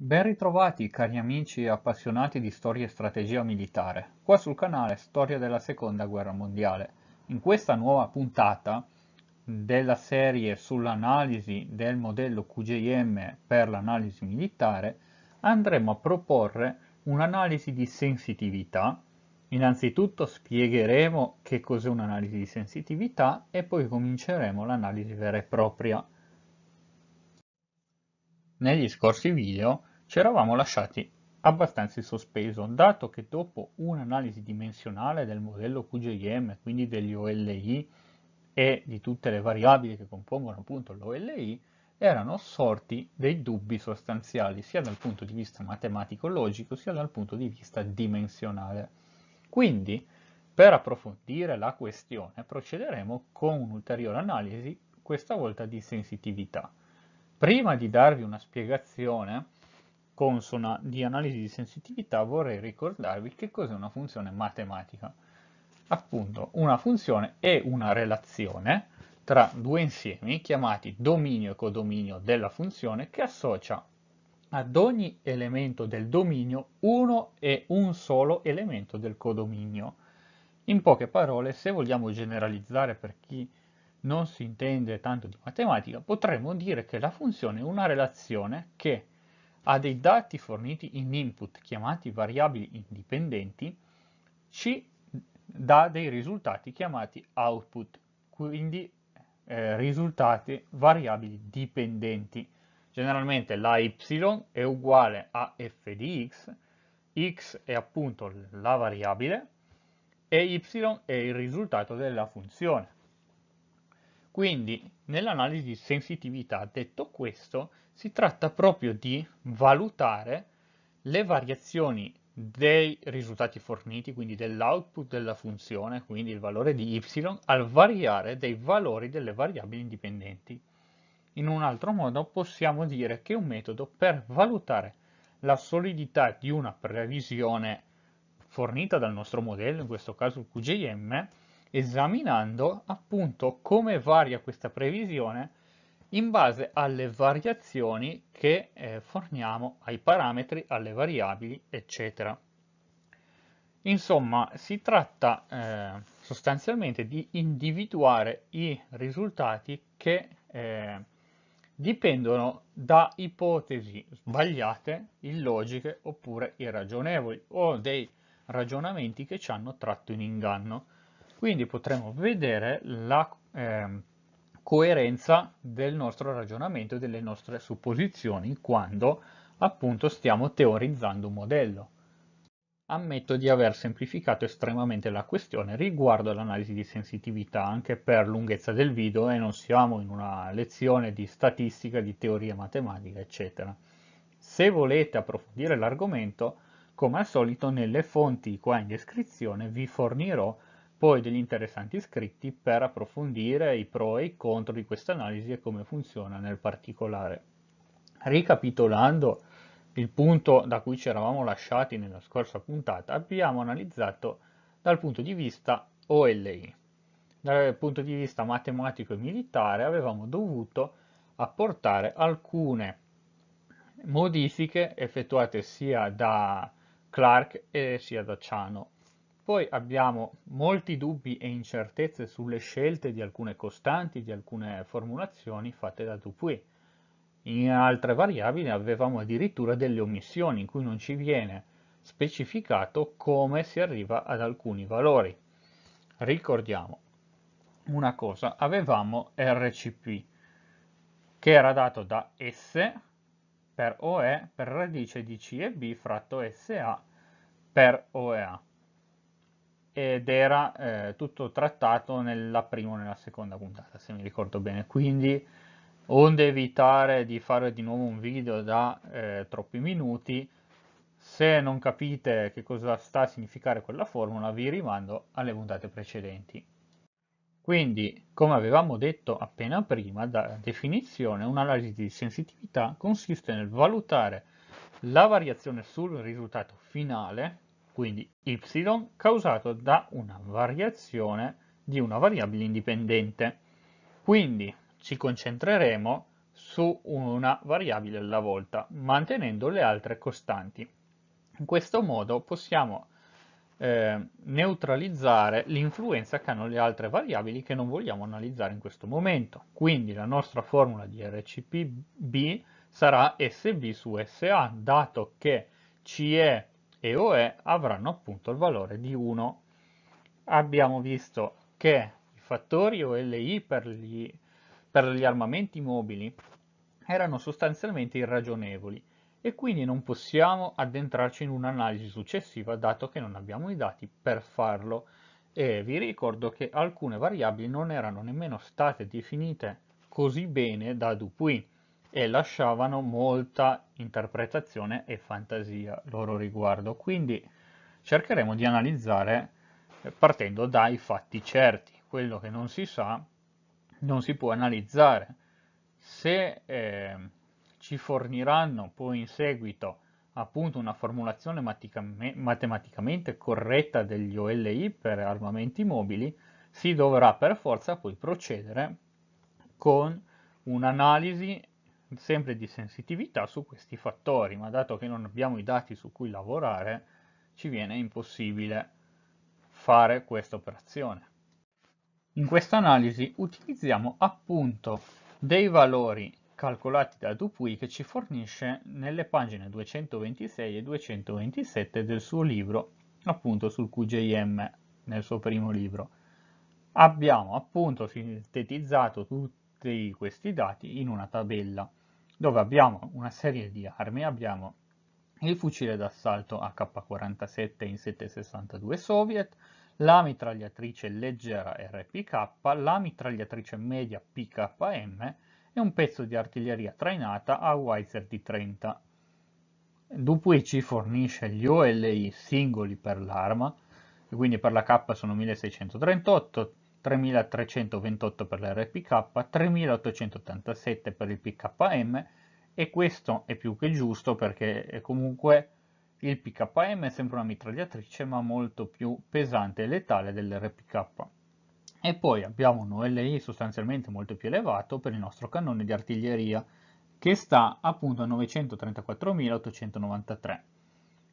Ben ritrovati cari amici e appassionati di storia e strategia militare, qua sul canale Storia della Seconda Guerra Mondiale. In questa nuova puntata della serie sull'analisi del modello QJM per l'analisi militare andremo a proporre un'analisi di sensitività. Innanzitutto spiegheremo che cos'è un'analisi di sensitività e poi cominceremo l'analisi vera e propria. Negli scorsi video ci eravamo lasciati abbastanza in sospeso, dato che dopo un'analisi dimensionale del modello QGM, quindi degli OLI e di tutte le variabili che compongono appunto l'OLI, erano sorti dei dubbi sostanziali sia dal punto di vista matematico-logico sia dal punto di vista dimensionale. Quindi, per approfondire la questione, procederemo con un'ulteriore analisi, questa volta di sensitività. Prima di darvi una spiegazione, consona di analisi di sensitività vorrei ricordarvi che cos'è una funzione matematica. Appunto, una funzione è una relazione tra due insiemi chiamati dominio e codominio della funzione che associa ad ogni elemento del dominio uno e un solo elemento del codominio. In poche parole, se vogliamo generalizzare per chi non si intende tanto di matematica, potremmo dire che la funzione è una relazione che a dei dati forniti in input chiamati variabili indipendenti ci dà dei risultati chiamati output, quindi eh, risultati variabili dipendenti. Generalmente la y è uguale a f di x, x è appunto la variabile e y è il risultato della funzione. Quindi nell'analisi di sensitività, detto questo, si tratta proprio di valutare le variazioni dei risultati forniti, quindi dell'output della funzione, quindi il valore di y, al variare dei valori delle variabili indipendenti. In un altro modo possiamo dire che un metodo per valutare la solidità di una previsione fornita dal nostro modello, in questo caso il QGM, esaminando appunto come varia questa previsione in base alle variazioni che eh, forniamo ai parametri, alle variabili, eccetera. Insomma, si tratta eh, sostanzialmente di individuare i risultati che eh, dipendono da ipotesi sbagliate, illogiche oppure irragionevoli o dei ragionamenti che ci hanno tratto in inganno. Quindi potremo vedere la eh, coerenza del nostro ragionamento e delle nostre supposizioni quando appunto stiamo teorizzando un modello. Ammetto di aver semplificato estremamente la questione riguardo all'analisi di sensitività anche per lunghezza del video e non siamo in una lezione di statistica, di teoria matematica, eccetera. Se volete approfondire l'argomento, come al solito nelle fonti qua in descrizione vi fornirò poi degli interessanti scritti per approfondire i pro e i contro di questa analisi e come funziona nel particolare. Ricapitolando il punto da cui ci eravamo lasciati nella scorsa puntata, abbiamo analizzato dal punto di vista OLI. Dal punto di vista matematico e militare avevamo dovuto apportare alcune modifiche effettuate sia da Clark e sia da Ciano poi abbiamo molti dubbi e incertezze sulle scelte di alcune costanti, di alcune formulazioni fatte da Dupuy. In altre variabili avevamo addirittura delle omissioni in cui non ci viene specificato come si arriva ad alcuni valori. Ricordiamo una cosa, avevamo RCP che era dato da S per OE per radice di C e B fratto SA per OEA ed era eh, tutto trattato nella prima o nella seconda puntata, se mi ricordo bene. Quindi, onde evitare di fare di nuovo un video da eh, troppi minuti, se non capite che cosa sta a significare quella formula, vi rimando alle puntate precedenti. Quindi, come avevamo detto appena prima, da definizione un'analisi di sensitività consiste nel valutare la variazione sul risultato finale quindi y causato da una variazione di una variabile indipendente. Quindi ci concentreremo su una variabile alla volta, mantenendo le altre costanti. In questo modo possiamo eh, neutralizzare l'influenza che hanno le altre variabili che non vogliamo analizzare in questo momento. Quindi la nostra formula di RCPB sarà SB su SA, dato che CE e OE avranno appunto il valore di 1. Abbiamo visto che i fattori OLI per gli, per gli armamenti mobili erano sostanzialmente irragionevoli e quindi non possiamo addentrarci in un'analisi successiva dato che non abbiamo i dati per farlo e vi ricordo che alcune variabili non erano nemmeno state definite così bene da Dupuy e lasciavano molta interpretazione e fantasia loro riguardo. Quindi cercheremo di analizzare partendo dai fatti certi. Quello che non si sa non si può analizzare. Se eh, ci forniranno poi in seguito appunto una formulazione matematicamente corretta degli OLI per armamenti mobili, si dovrà per forza poi procedere con un'analisi sempre di sensitività su questi fattori, ma dato che non abbiamo i dati su cui lavorare, ci viene impossibile fare questa operazione. In questa analisi utilizziamo appunto dei valori calcolati da Dupuy che ci fornisce nelle pagine 226 e 227 del suo libro, appunto sul QJM, nel suo primo libro. Abbiamo appunto sintetizzato tutti questi dati in una tabella dove abbiamo una serie di armi, abbiamo il fucile d'assalto AK-47 in 762 Soviet, la mitragliatrice leggera RPK, la mitragliatrice media PKM e un pezzo di artiglieria trainata a Weiser D30. Dupuy ci fornisce gli OLI singoli per l'arma, quindi per la K sono 1638, 3328 per l'RPK, 3887 per il PKM e questo è più che giusto perché eh, comunque il PKM è sempre una mitragliatrice ma molto più pesante e letale dell'RPK. E poi abbiamo un OLI sostanzialmente molto più elevato per il nostro cannone di artiglieria che sta appunto a 934.893.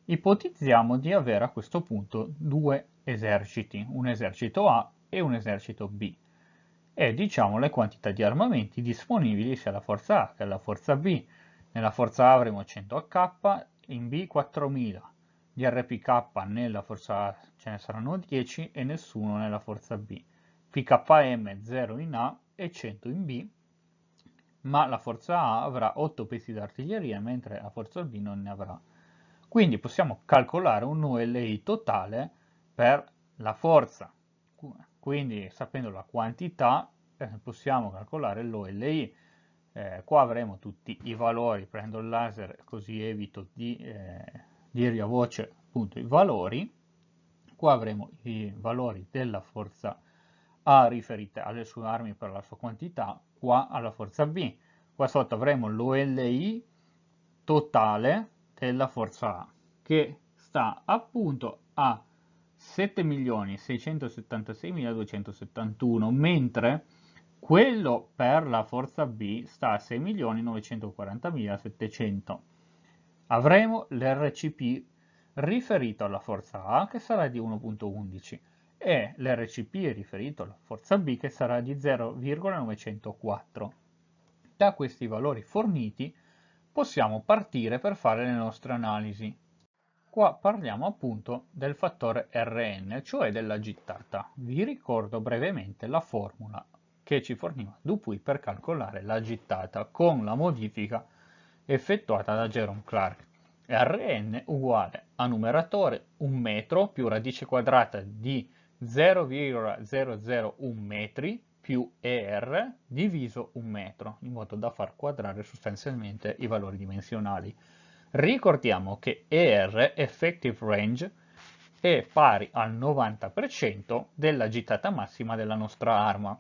Ipotizziamo di avere a questo punto due eserciti, un esercito A e un esercito B e diciamo le quantità di armamenti disponibili sia alla forza A che alla forza B. Nella forza A avremo 100 K, in B 4000, di RPK nella forza A ce ne saranno 10 e nessuno nella forza B. PKM 0 in A e 100 in B, ma la forza A avrà 8 pezzi d'artiglieria mentre la forza B non ne avrà. Quindi possiamo calcolare un ULI totale per la forza quindi sapendo la quantità eh, possiamo calcolare l'OLI. Eh, qua avremo tutti i valori, prendo il laser così evito di eh, dirvi a voce appunto i valori. Qua avremo i valori della forza A riferita alle sue armi per la sua quantità, qua alla forza B. Qua sotto avremo l'OLI totale della forza A che sta appunto a 7.676.271, mentre quello per la forza B sta a 6.940.700. Avremo l'RCP riferito alla forza A che sarà di 1.11 e l'RCP riferito alla forza B che sarà di 0,904. Da questi valori forniti possiamo partire per fare le nostre analisi qua parliamo appunto del fattore Rn, cioè della gittata. Vi ricordo brevemente la formula che ci forniva Dupuy per calcolare la gittata con la modifica effettuata da Jerome Clark. Rn uguale a numeratore 1 metro più radice quadrata di 0,001 metri più ER diviso 1 metro, in modo da far quadrare sostanzialmente i valori dimensionali. Ricordiamo che ER, Effective Range, è pari al 90% della gittata massima della nostra arma.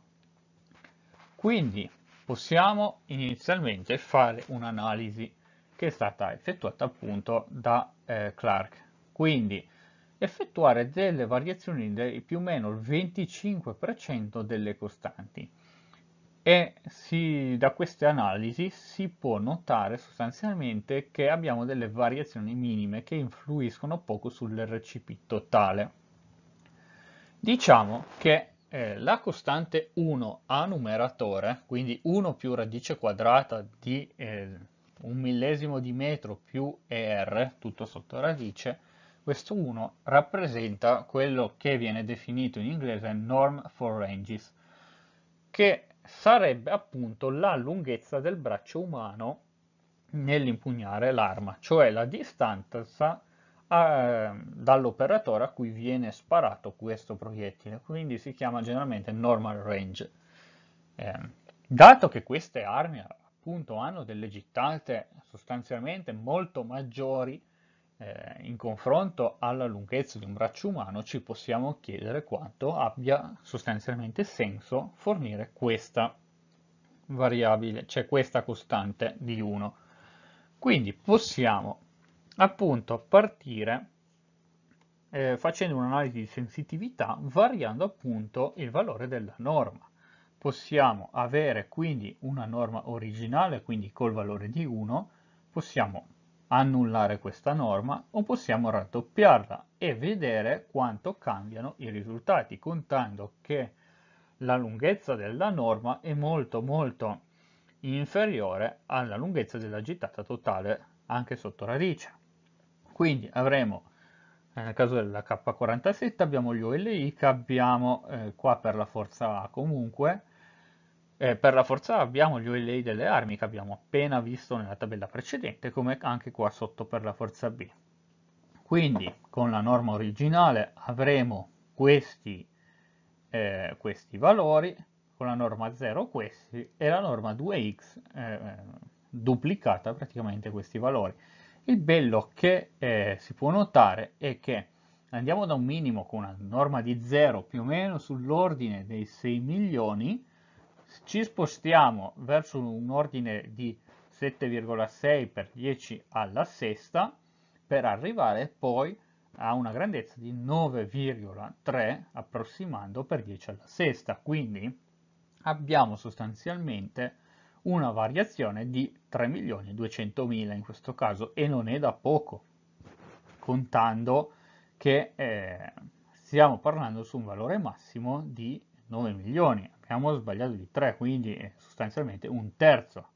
Quindi possiamo inizialmente fare un'analisi che è stata effettuata appunto da eh, Clark. Quindi effettuare delle variazioni di più o meno il 25% delle costanti e si, da queste analisi si può notare sostanzialmente che abbiamo delle variazioni minime che influiscono poco sull'RCP totale. Diciamo che eh, la costante 1 a numeratore, quindi 1 più radice quadrata di eh, un millesimo di metro più ER, tutto sotto radice, questo 1 rappresenta quello che viene definito in inglese norm for ranges, che sarebbe appunto la lunghezza del braccio umano nell'impugnare l'arma, cioè la distanza eh, dall'operatore a cui viene sparato questo proiettile, quindi si chiama generalmente normal range. Eh, dato che queste armi appunto hanno delle gittate sostanzialmente molto maggiori eh, in confronto alla lunghezza di un braccio umano ci possiamo chiedere quanto abbia sostanzialmente senso fornire questa variabile, cioè questa costante di 1. Quindi possiamo appunto partire eh, facendo un'analisi di sensitività variando appunto il valore della norma. Possiamo avere quindi una norma originale, quindi col valore di 1, possiamo annullare questa norma o possiamo raddoppiarla e vedere quanto cambiano i risultati contando che la lunghezza della norma è molto molto inferiore alla lunghezza della gittata totale anche sotto radice quindi avremo eh, nel caso della K47 abbiamo gli OLI che abbiamo eh, qua per la forza A comunque eh, per la forza abbiamo gli OLA delle armi che abbiamo appena visto nella tabella precedente, come anche qua sotto per la forza B. Quindi con la norma originale avremo questi, eh, questi valori, con la norma 0 questi e la norma 2x eh, duplicata praticamente questi valori. Il bello che eh, si può notare è che andiamo da un minimo con una norma di 0 più o meno sull'ordine dei 6 milioni ci spostiamo verso un ordine di 7,6 per 10 alla sesta per arrivare poi a una grandezza di 9,3 approssimando per 10 alla sesta. Quindi abbiamo sostanzialmente una variazione di 3.200.000 in questo caso e non è da poco, contando che eh, stiamo parlando su un valore massimo di 9 milioni, abbiamo sbagliato di 3, quindi è sostanzialmente un terzo.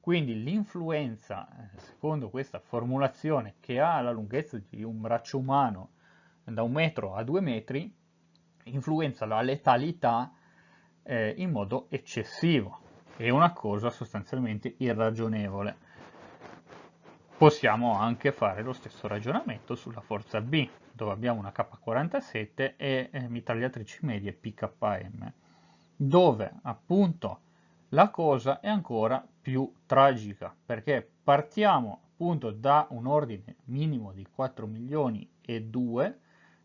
Quindi l'influenza, eh, secondo questa formulazione, che ha la lunghezza di un braccio umano da un metro a due metri, influenza la letalità eh, in modo eccessivo. È una cosa sostanzialmente irragionevole. Possiamo anche fare lo stesso ragionamento sulla forza B dove abbiamo una K47 e eh, mitragliatrici medie PKM, dove appunto la cosa è ancora più tragica, perché partiamo appunto da un ordine minimo di 4 milioni e 2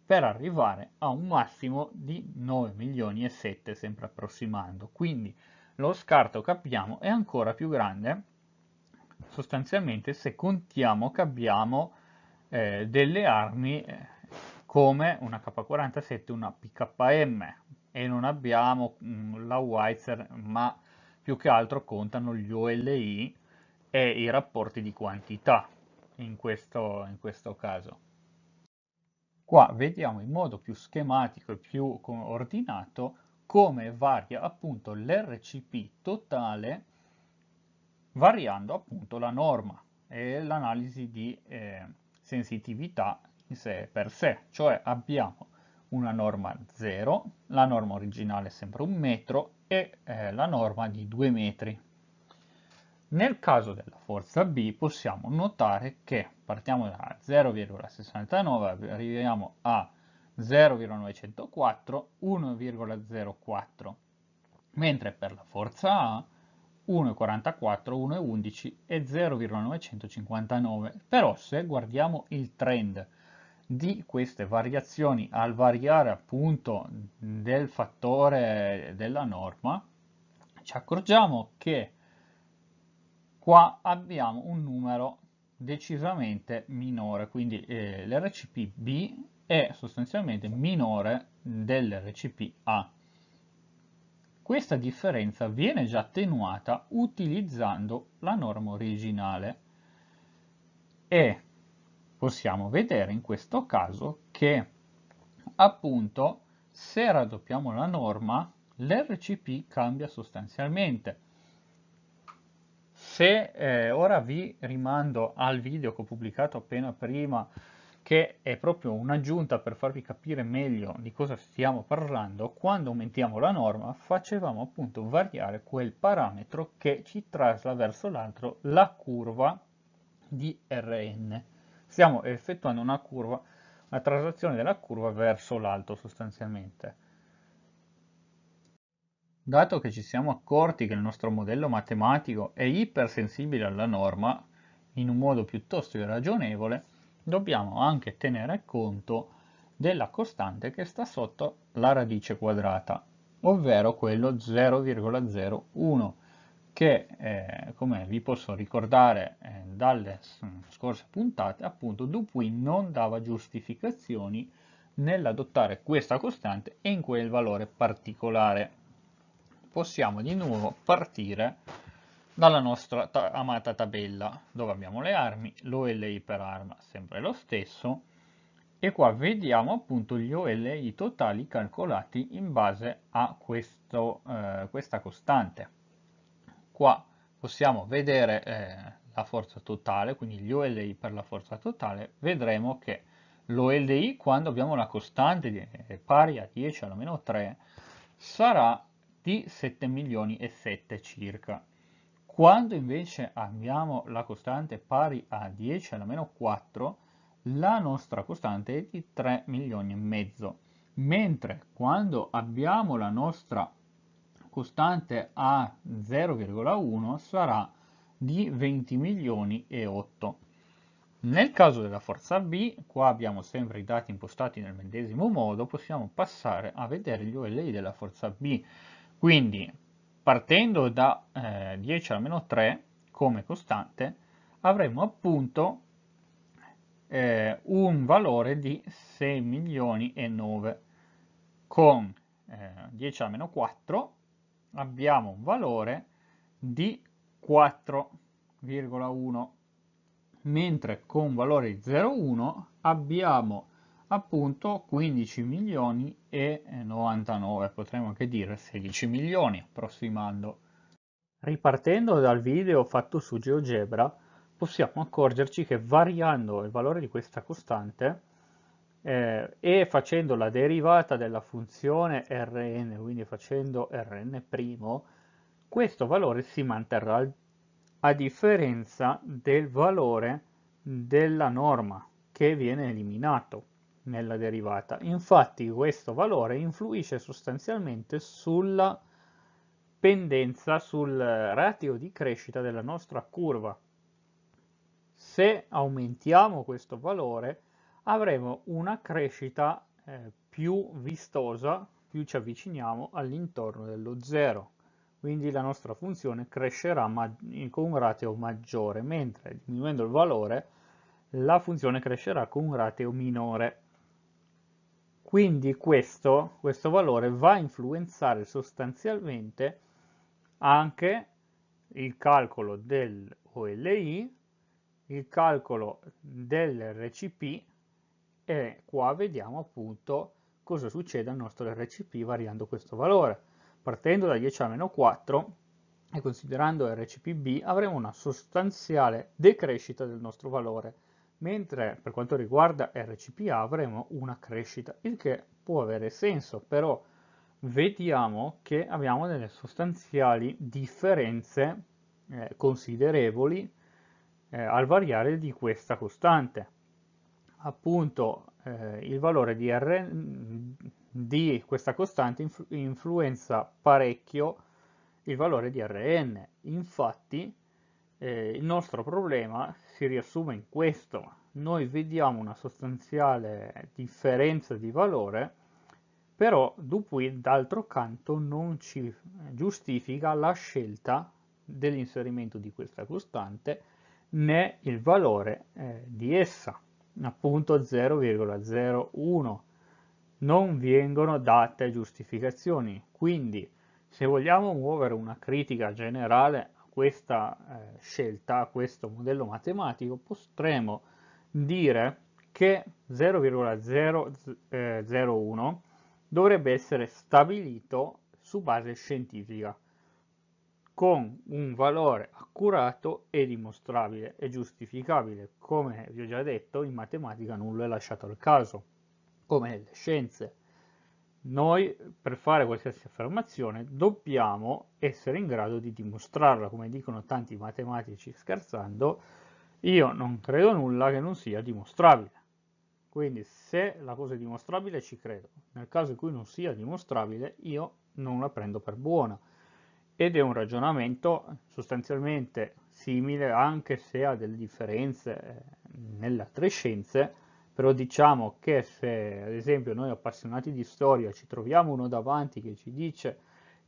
per arrivare a un massimo di 9 milioni e 7 sempre approssimando. Quindi lo scarto che abbiamo è ancora più grande sostanzialmente se contiamo che abbiamo eh, delle armi eh, come una K47, una PKM e non abbiamo mm, la Weitzer ma più che altro contano gli OLI e i rapporti di quantità in questo, in questo caso. Qua vediamo in modo più schematico e più ordinato come varia appunto l'RCP totale variando appunto la norma e l'analisi di eh, sensitività in sé per sé, cioè abbiamo una norma 0, la norma originale è sempre un metro e eh, la norma di 2 metri. Nel caso della forza B possiamo notare che partiamo da 0,69, arriviamo a 0,904, 1,04, mentre per la forza A 1,44, 1,11 e 0,959. Però se guardiamo il trend di queste variazioni al variare appunto del fattore della norma ci accorgiamo che qua abbiamo un numero decisamente minore quindi eh, l'RCP B è sostanzialmente minore dell'RCP A questa differenza viene già attenuata utilizzando la norma originale e possiamo vedere in questo caso che appunto se raddoppiamo la norma l'RCP cambia sostanzialmente. Se eh, ora vi rimando al video che ho pubblicato appena prima che è proprio un'aggiunta per farvi capire meglio di cosa stiamo parlando, quando aumentiamo la norma facevamo appunto variare quel parametro che ci trasla verso l'altro la curva di Rn stiamo effettuando una curva, una traslazione della curva verso l'alto sostanzialmente. Dato che ci siamo accorti che il nostro modello matematico è ipersensibile alla norma, in un modo piuttosto irragionevole, dobbiamo anche tenere conto della costante che sta sotto la radice quadrata, ovvero quello 0,01 che, eh, come vi posso ricordare eh, dalle scorse puntate, appunto Dupuy non dava giustificazioni nell'adottare questa costante e in quel valore particolare. Possiamo di nuovo partire dalla nostra ta amata tabella dove abbiamo le armi, l'OLI per arma sempre lo stesso e qua vediamo appunto gli OLI totali calcolati in base a questo, eh, questa costante qua possiamo vedere eh, la forza totale, quindi gli OLI per la forza totale, vedremo che l'OLI quando abbiamo una costante di, eh, pari a 10 alla meno 3 sarà di 7 milioni e 7 circa. Quando invece abbiamo la costante pari a 10 alla meno 4, la nostra costante è di 3 milioni e mezzo, mentre quando abbiamo la nostra costante a 0,1 sarà di 20 milioni e 8. Nel caso della forza B, qua abbiamo sempre i dati impostati nel medesimo modo, possiamo passare a vedere gli OLI della forza B. Quindi, partendo da eh, 10 alla meno 3 come costante, avremo appunto eh, un valore di 6 milioni e 9 con eh, 10 alla meno 4 abbiamo un valore di 4,1 mentre con valore 0,1 abbiamo appunto 15 milioni e 99 potremmo anche dire 16 milioni approssimando ripartendo dal video fatto su GeoGebra possiamo accorgerci che variando il valore di questa costante eh, e facendo la derivata della funzione rn, quindi facendo rn', questo valore si manterrà a differenza del valore della norma che viene eliminato nella derivata. Infatti questo valore influisce sostanzialmente sulla pendenza, sul ratio di crescita della nostra curva. Se aumentiamo questo valore, avremo una crescita eh, più vistosa, più ci avviciniamo all'intorno dello zero Quindi la nostra funzione crescerà con un rateo maggiore, mentre diminuendo il valore la funzione crescerà con un rateo minore. Quindi questo, questo valore va a influenzare sostanzialmente anche il calcolo del OLI, il calcolo del RCP e qua vediamo appunto cosa succede al nostro RCP variando questo valore. Partendo da 10 a meno 4 e considerando RCPB avremo una sostanziale decrescita del nostro valore, mentre per quanto riguarda RCPA avremo una crescita, il che può avere senso, però vediamo che abbiamo delle sostanziali differenze eh, considerevoli eh, al variare di questa costante appunto eh, il valore di, Rn, di questa costante influ influenza parecchio il valore di Rn. Infatti eh, il nostro problema si riassume in questo. Noi vediamo una sostanziale differenza di valore, però Dupuy d'altro canto non ci giustifica la scelta dell'inserimento di questa costante né il valore eh, di essa appunto 0,01 non vengono date giustificazioni quindi se vogliamo muovere una critica generale a questa eh, scelta a questo modello matematico potremmo dire che 0,001 eh, dovrebbe essere stabilito su base scientifica con un valore accurato e dimostrabile e giustificabile. Come vi ho già detto, in matematica nulla è lasciato al caso, come nelle scienze. Noi, per fare qualsiasi affermazione, dobbiamo essere in grado di dimostrarla, come dicono tanti matematici scherzando, io non credo nulla che non sia dimostrabile. Quindi se la cosa è dimostrabile ci credo, nel caso in cui non sia dimostrabile io non la prendo per buona ed è un ragionamento sostanzialmente simile anche se ha delle differenze eh, nelle altre scienze, però diciamo che se ad esempio noi appassionati di storia ci troviamo uno davanti che ci dice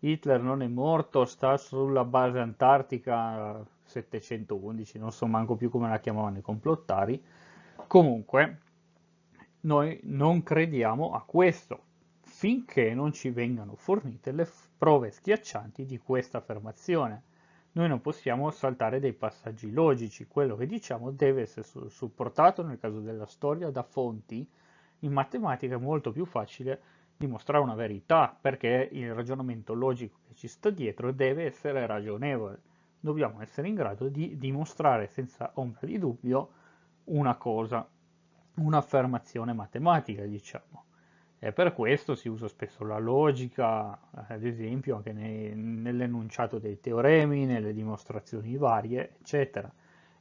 Hitler non è morto, sta sulla base antartica 711, non so manco più come la chiamavano i complottari, comunque noi non crediamo a questo finché non ci vengano fornite le prove schiaccianti di questa affermazione. Noi non possiamo saltare dei passaggi logici, quello che diciamo deve essere supportato nel caso della storia da fonti. In matematica è molto più facile dimostrare una verità perché il ragionamento logico che ci sta dietro deve essere ragionevole. Dobbiamo essere in grado di dimostrare senza ombra di dubbio una cosa, un'affermazione matematica diciamo. E per questo si usa spesso la logica, ad esempio anche nei, nell'enunciato dei teoremi, nelle dimostrazioni varie, eccetera.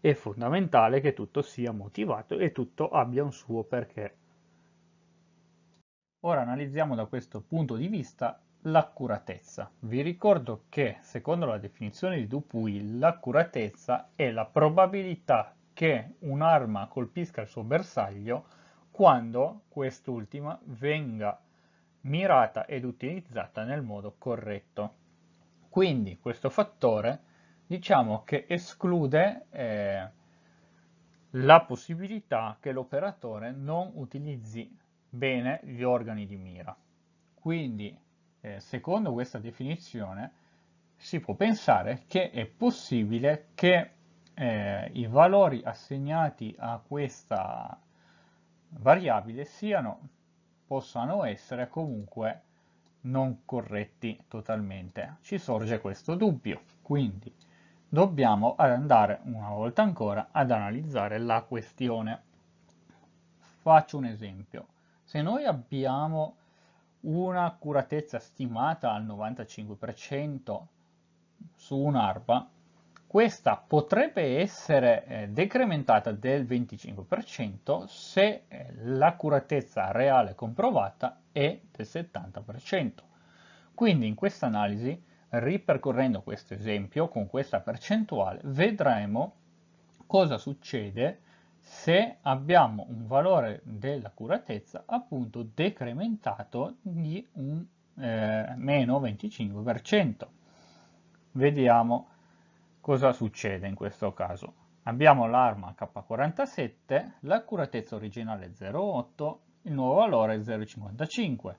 È fondamentale che tutto sia motivato e tutto abbia un suo perché. Ora analizziamo da questo punto di vista l'accuratezza. Vi ricordo che, secondo la definizione di Dupuy, l'accuratezza è la probabilità che un'arma colpisca il suo bersaglio quando quest'ultima venga mirata ed utilizzata nel modo corretto. Quindi questo fattore diciamo che esclude eh, la possibilità che l'operatore non utilizzi bene gli organi di mira. Quindi eh, secondo questa definizione si può pensare che è possibile che eh, i valori assegnati a questa variabile siano, possano essere comunque non corretti totalmente. Ci sorge questo dubbio, quindi dobbiamo andare una volta ancora ad analizzare la questione. Faccio un esempio. Se noi abbiamo un'accuratezza stimata al 95% su un'arpa, questa potrebbe essere eh, decrementata del 25% se eh, l'accuratezza reale comprovata è del 70%. Quindi in questa analisi, ripercorrendo questo esempio con questa percentuale, vedremo cosa succede se abbiamo un valore dell'accuratezza appunto decrementato di un eh, meno 25%. Vediamo Cosa succede in questo caso? Abbiamo l'arma K47, l'accuratezza originale è 0,8, il nuovo valore è 0,55.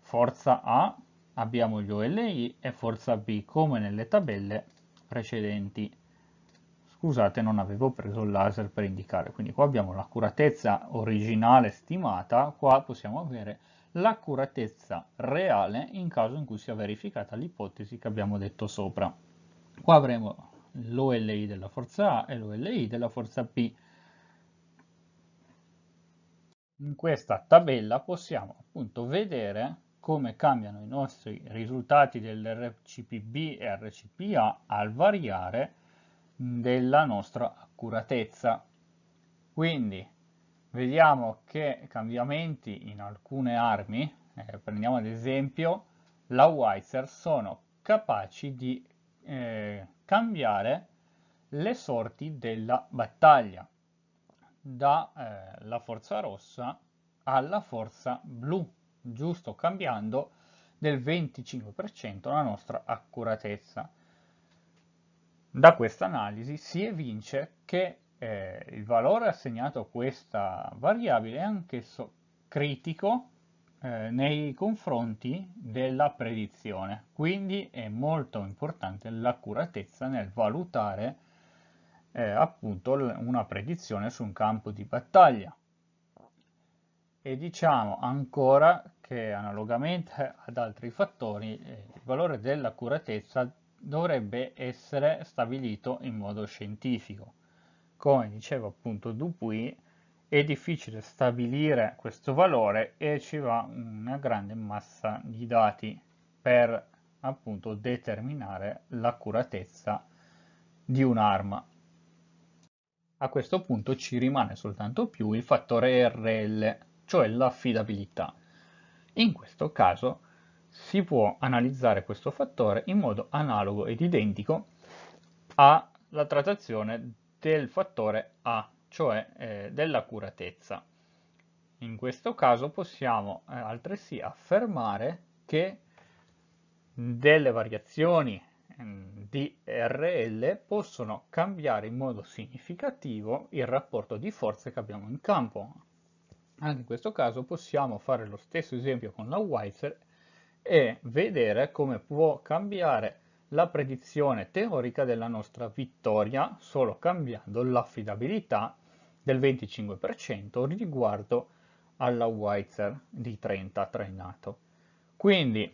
Forza A abbiamo gli OLI e forza B come nelle tabelle precedenti. Scusate, non avevo preso il laser per indicare, quindi qua abbiamo l'accuratezza originale stimata, qua possiamo avere l'accuratezza reale in caso in cui sia verificata l'ipotesi che abbiamo detto sopra. Qua avremo l'OLI della forza A e l'OLI della forza B. In questa tabella possiamo appunto vedere come cambiano i nostri risultati dell'RCPB e RCPA al variare della nostra accuratezza. Quindi vediamo che cambiamenti in alcune armi, eh, prendiamo ad esempio la Weiser, sono capaci di eh, cambiare le sorti della battaglia dalla eh, forza rossa alla forza blu, giusto cambiando del 25% la nostra accuratezza. Da questa analisi si evince che eh, il valore assegnato a questa variabile è anch'esso critico eh, nei confronti della predizione. Quindi è molto importante l'accuratezza nel valutare eh, appunto una predizione su un campo di battaglia. E diciamo ancora che analogamente ad altri fattori eh, il valore dell'accuratezza dovrebbe essere stabilito in modo scientifico. Come diceva appunto Dupuy, è difficile stabilire questo valore e ci va una grande massa di dati per appunto determinare l'accuratezza di un'arma. A questo punto ci rimane soltanto più il fattore RL, cioè l'affidabilità. In questo caso si può analizzare questo fattore in modo analogo ed identico alla trattazione del fattore A cioè eh, dell'accuratezza. In questo caso possiamo eh, altresì affermare che delle variazioni mm, di RL possono cambiare in modo significativo il rapporto di forze che abbiamo in campo. Anche in questo caso possiamo fare lo stesso esempio con la Weiser e vedere come può cambiare la predizione teorica della nostra vittoria solo cambiando l'affidabilità del 25% riguardo alla Weitzer di 30 trainato. Quindi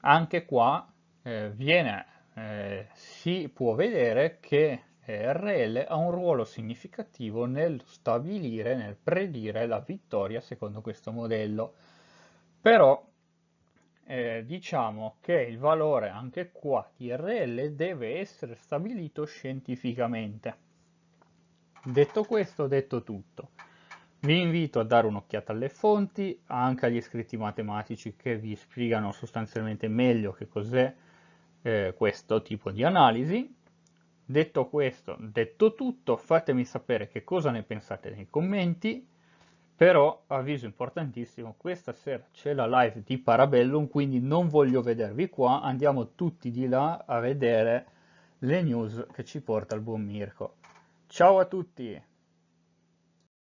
anche qua eh, viene, eh, si può vedere che eh, RL ha un ruolo significativo nel stabilire, nel predire la vittoria secondo questo modello. Però eh, diciamo che il valore anche qua di RL deve essere stabilito scientificamente. Detto questo, detto tutto. Vi invito a dare un'occhiata alle fonti, anche agli scritti matematici che vi spiegano sostanzialmente meglio che cos'è eh, questo tipo di analisi. Detto questo, detto tutto, fatemi sapere che cosa ne pensate nei commenti, però avviso importantissimo, questa sera c'è la live di Parabellum, quindi non voglio vedervi qua, andiamo tutti di là a vedere le news che ci porta il buon Mirko. Ciao a tutti!